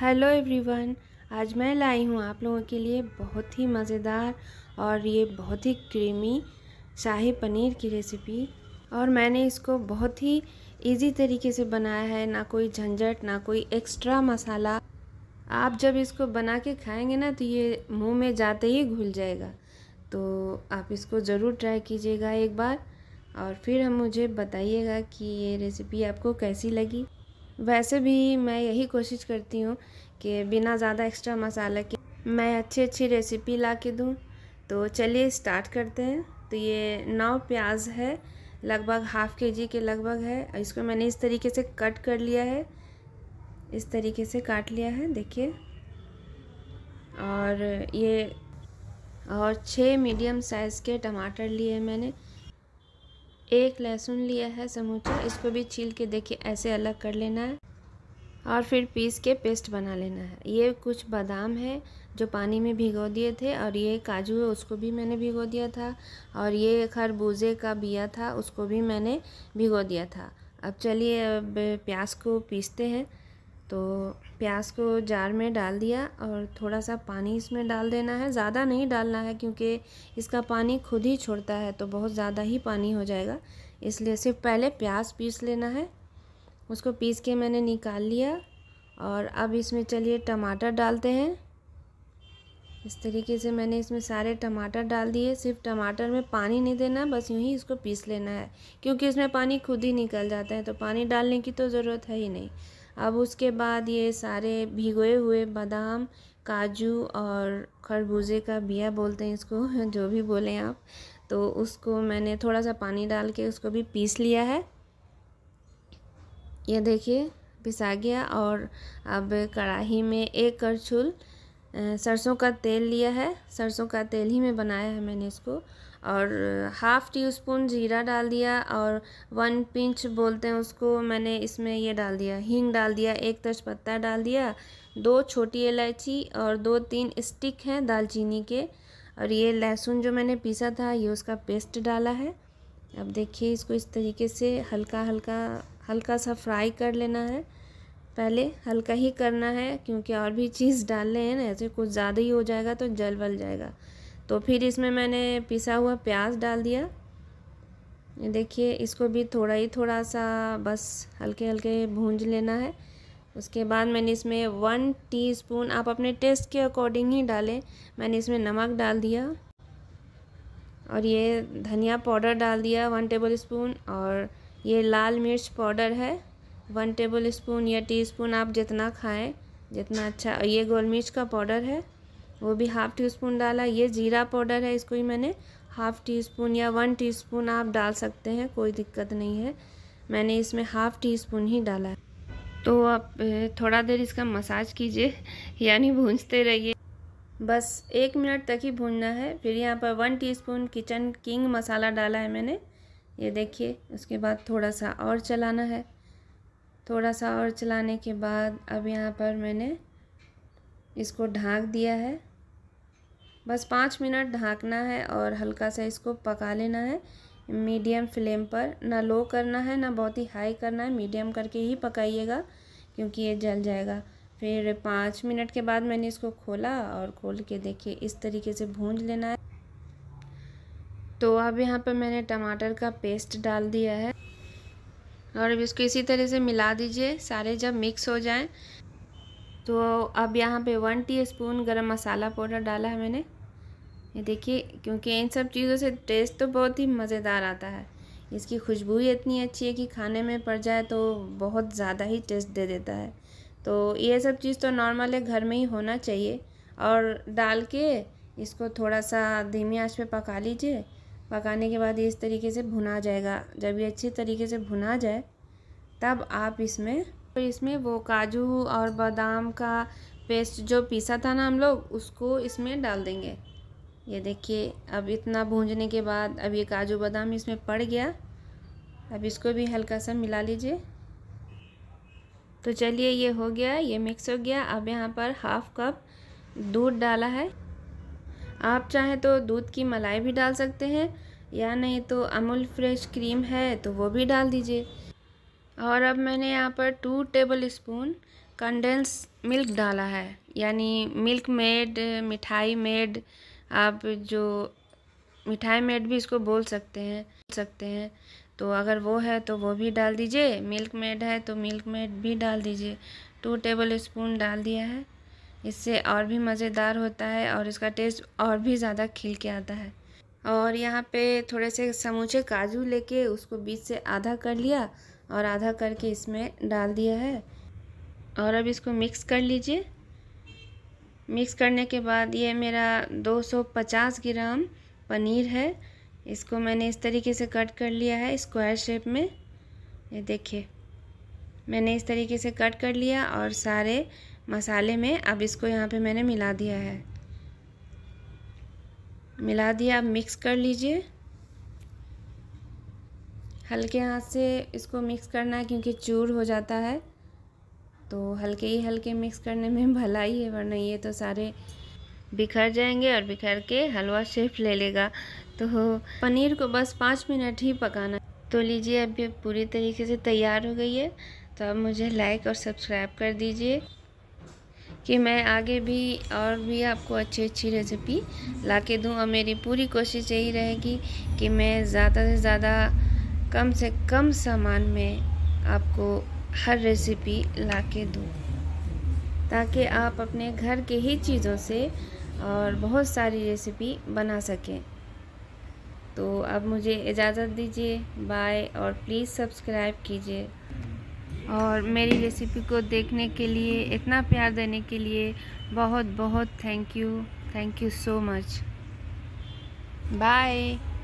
hello everyone आज मैं लाई हूँ आप लोगों के लिए बहुत ही मज़ेदार और ये बहुत ही क्रीमी शाही पनीर की रेसिपी और मैंने इसको बहुत ही इजी तरीके से बनाया है ना कोई झंझट ना कोई एक्स्ट्रा मसाला आप जब इसको बना के खाएंगे ना तो ये मुंह में जाते ही घुल जाएगा तो आप इसको ज़रूर ट्राई कीजिएगा एक बार और फिर हम मुझे बताइएगा कि ये रेसिपी आपको कैसी लगी वैसे भी मैं यही कोशिश करती हूँ कि बिना ज़्यादा एक्स्ट्रा मसाला के मैं अच्छी अच्छी रेसिपी ला के दूँ तो चलिए स्टार्ट करते हैं तो ये नौ प्याज है लगभग हाफ़ के जी के लगभग है इसको मैंने इस तरीके से कट कर लिया है इस तरीके से काट लिया है देखिए और ये और छः मीडियम साइज़ के टमाटर लिए मैंने एक लहसुन लिया है समूचा इसको भी छील के देखिए ऐसे अलग कर लेना है और फिर पीस के पेस्ट बना लेना है ये कुछ बादाम है जो पानी में भिगो दिए थे और ये काजू है उसको भी मैंने भिगो दिया था और ये खरबूजे का बिया था उसको भी मैंने भिगो दिया था अब चलिए अब प्याज को पीसते हैं तो प्याज को जार में डाल दिया और थोड़ा सा पानी इसमें डाल देना है ज़्यादा नहीं डालना है क्योंकि इसका पानी खुद ही छोड़ता है तो बहुत ज़्यादा ही पानी हो जाएगा इसलिए सिर्फ पहले प्याज पीस लेना है उसको पीस के मैंने निकाल लिया और अब इसमें चलिए टमाटर डालते हैं इस तरीके से मैंने इसमें सारे टमाटर डाल दिए सिर्फ टमाटर में पानी नहीं देना बस यूँ ही इसको पीस लेना है क्योंकि इसमें पानी खुद ही निकल जाता है तो पानी डालने की तो ज़रूरत है ही नहीं अब उसके बाद ये सारे भिगोए हुए बादाम काजू और खरबूजे का बिया बोलते हैं इसको जो भी बोलें आप तो उसको मैंने थोड़ा सा पानी डाल के उसको भी पीस लिया है ये देखिए पिसा गया और अब कढ़ाही में एक करछुल सरसों का तेल लिया है सरसों का तेल ही में बनाया है मैंने इसको और हाफ़ टी स्पून जीरा डाल दिया और वन पिंच बोलते हैं उसको मैंने इसमें ये डाल दिया हींग डाल दिया एक तेजपत्ता डाल दिया दो छोटी इलायची और दो तीन स्टिक हैं दालचीनी के और ये लहसुन जो मैंने पीसा था ये उसका पेस्ट डाला है अब देखिए इसको इस तरीके से हल्का हल्का हल्का सा फ्राई कर लेना है पहले हल्का ही करना है क्योंकि और भी चीज़ डाल रहे हैं ना ऐसे कुछ ज़्यादा ही हो जाएगा तो जल वल जाएगा तो फिर इसमें मैंने पिसा हुआ प्याज डाल दिया ये देखिए इसको भी थोड़ा ही थोड़ा सा बस हल्के हल्के भूंज लेना है उसके बाद मैंने इसमें वन टीस्पून आप अपने टेस्ट के अकॉर्डिंग ही डालें मैंने इसमें नमक डाल दिया और ये धनिया पाउडर डाल दिया वन टेबल स्पून और ये लाल मिर्च पाउडर है वन टेबल स्पून या टी आप जितना खाएँ जितना अच्छा ये गोल मिर्च का पाउडर है वो भी हाफ़ टी स्पून डाला ये जीरा पाउडर है इसको ही मैंने हाफ़ टी स्पून या वन टी स्पून आप डाल सकते हैं कोई दिक्कत नहीं है मैंने इसमें हाफ़ टी स्पून ही डाला है तो आप थोड़ा देर इसका मसाज कीजिए यानी भूंजते रहिए बस एक मिनट तक ही भूनना है फिर यहाँ पर one teaspoon Kitchen King Masala डाला है मैंने ये देखिए उसके बाद थोड़ा सा और चलाना है थोड़ा सा और चलाने के बाद अब यहाँ पर मैंने इसको ढाँक दिया है बस पाँच मिनट ढाँकना है और हल्का सा इसको पका लेना है मीडियम फ्लेम पर ना लो करना है ना बहुत ही हाई करना है मीडियम करके ही पकाइएगा क्योंकि ये जल जाएगा फिर पाँच मिनट के बाद मैंने इसको खोला और खोल के देखिए इस तरीके से भूंज लेना है तो अब यहाँ पर मैंने टमाटर का पेस्ट डाल दिया है और अब इसको इसी तरह से मिला दीजिए सारे जब मिक्स हो जाएं तो अब यहाँ पे वन टी स्पून गर्म मसाला पाउडर डाला है मैंने ये देखिए क्योंकि इन सब चीज़ों से टेस्ट तो बहुत ही मज़ेदार आता है इसकी खुशबू ही इतनी अच्छी है कि खाने में पड़ जाए तो बहुत ज़्यादा ही टेस्ट दे देता है तो ये सब चीज़ तो नॉर्मल है घर में ही होना चाहिए और डाल के इसको थोड़ा सा धीमी आंच पे पका लीजिए पकाने के बाद इस तरीके से भुना जाएगा जब ये अच्छी तरीके से भुना जाए तब आप इसमें तो इसमें वो काजू और बादाम का पेस्ट जो पीसा था ना हम लोग उसको इसमें डाल देंगे ये देखिए अब इतना भूंजने के बाद अब ये काजू बादाम इसमें पड़ गया अब इसको भी हल्का सा मिला लीजिए तो चलिए ये हो गया ये मिक्स हो गया अब यहाँ पर हाफ कप दूध डाला है आप चाहें तो दूध की मलाई भी डाल सकते हैं या नहीं तो अमूल फ्रेश क्रीम है तो वो भी डाल दीजिए और अब मैंने यहाँ पर two tablespoon condense milk डाला है यानी मिल्क मेड मिठाई मेड आप जो मिठाई मेड भी इसको बोल सकते हैं सकते हैं तो अगर वो है तो वो भी डाल दीजिए मिल्क मेड है तो मिल्क मेड भी डाल दीजिए टू टेबल स्पून डाल दिया है इससे और भी मज़ेदार होता है और इसका टेस्ट और भी ज़्यादा खिल के आता है और यहाँ पे थोड़े से समूचे काजू लेके उसको बीच से आधा कर लिया और आधा करके इसमें डाल दिया है और अब इसको मिक्स कर लीजिए मिक्स करने के बाद ये मेरा 250 ग्राम पनीर है इसको मैंने इस तरीके से कट कर लिया है स्क्वायर शेप में ये देखिए मैंने इस तरीके से कट कर लिया और सारे मसाले में अब इसको यहाँ पे मैंने मिला दिया है मिला दिया अब मिक्स कर लीजिए हल्के हाथ से इसको मिक्स करना है क्योंकि चूर हो जाता है तो हल्के ही हल्के मिक्स करने में भला ही है वरना ये तो सारे बिखर जाएंगे और बिखर के हलवा शेप ले लेगा तो पनीर को बस पाँच मिनट ही पकाना तो लीजिए अब ये पूरी तरीके से तैयार हो गई है तो अब मुझे लाइक और सब्सक्राइब कर दीजिए कि मैं आगे भी और भी आपको अच्छी अच्छी रेसिपी ला के दूँ और मेरी पूरी कोशिश यही रहेगी कि मैं ज़्यादा से ज़्यादा कम से कम सामान में आपको हर रेसिपी ला के दूँ ताकि आप अपने घर के ही चीज़ों से और बहुत सारी रेसिपी बना सकें तो अब मुझे इजाज़त दीजिए बाय और प्लीज़ सब्सक्राइब कीजिए और मेरी रेसिपी को देखने के लिए इतना प्यार देने के लिए बहुत बहुत thank you thank you so much bye